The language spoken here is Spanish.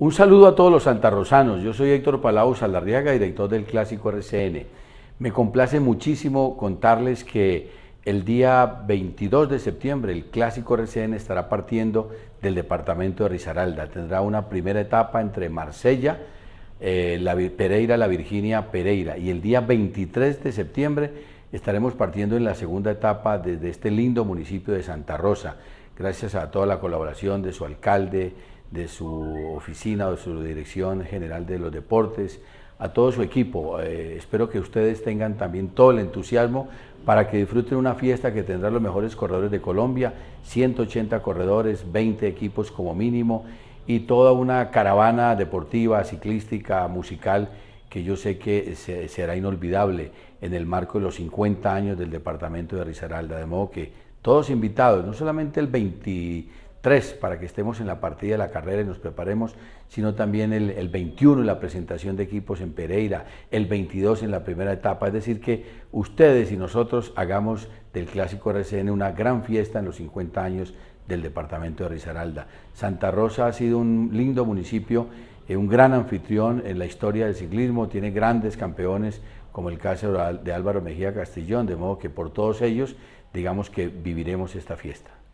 Un saludo a todos los santarrosanos. Yo soy Héctor Palau Salarriaga, director del Clásico RCN. Me complace muchísimo contarles que el día 22 de septiembre el Clásico RCN estará partiendo del departamento de Risaralda. Tendrá una primera etapa entre Marsella, eh, la Pereira, la Virginia Pereira. Y el día 23 de septiembre estaremos partiendo en la segunda etapa desde este lindo municipio de Santa Rosa. Gracias a toda la colaboración de su alcalde, de su oficina o de su dirección general de los deportes, a todo su equipo. Eh, espero que ustedes tengan también todo el entusiasmo para que disfruten una fiesta que tendrá los mejores corredores de Colombia, 180 corredores, 20 equipos como mínimo y toda una caravana deportiva, ciclística, musical que yo sé que será inolvidable en el marco de los 50 años del departamento de Risaralda, de modo que todos invitados, no solamente el 20 para que estemos en la partida de la carrera y nos preparemos, sino también el, 21 en la presentación de equipos en Pereira, el 22 en la primera etapa. Es decir, que ustedes y nosotros hagamos del Clásico RCN una gran fiesta en los 50 años del departamento de Risaralda. Santa Rosa ha sido un lindo municipio, eh, un gran anfitrión en la historia del ciclismo, tiene grandes campeones como el caso de Álvaro Mejía Castellón, de modo que por todos ellos digamos que viviremos esta fiesta.